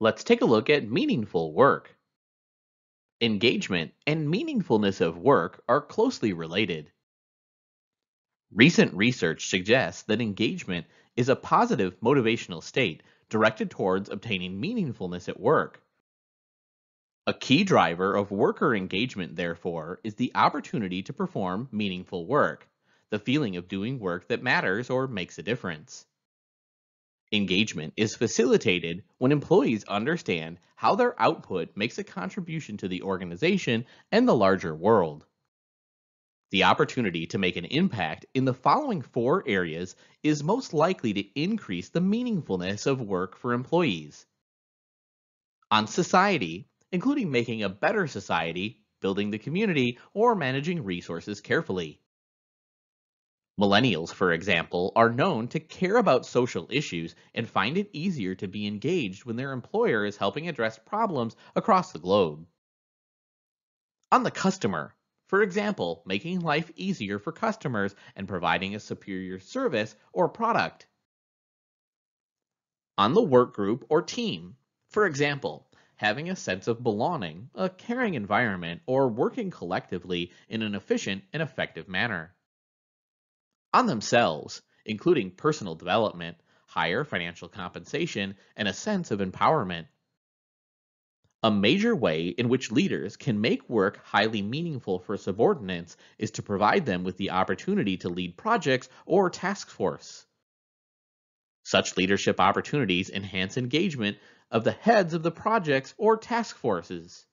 Let's take a look at meaningful work. Engagement and meaningfulness of work are closely related. Recent research suggests that engagement is a positive motivational state directed towards obtaining meaningfulness at work. A key driver of worker engagement, therefore, is the opportunity to perform meaningful work, the feeling of doing work that matters or makes a difference. Engagement is facilitated when employees understand how their output makes a contribution to the organization and the larger world. The opportunity to make an impact in the following four areas is most likely to increase the meaningfulness of work for employees. On society, including making a better society, building the community, or managing resources carefully. Millennials, for example, are known to care about social issues and find it easier to be engaged when their employer is helping address problems across the globe. On the customer, for example, making life easier for customers and providing a superior service or product. On the work group or team, for example, having a sense of belonging, a caring environment, or working collectively in an efficient and effective manner on themselves, including personal development, higher financial compensation, and a sense of empowerment. A major way in which leaders can make work highly meaningful for subordinates is to provide them with the opportunity to lead projects or task force. Such leadership opportunities enhance engagement of the heads of the projects or task forces.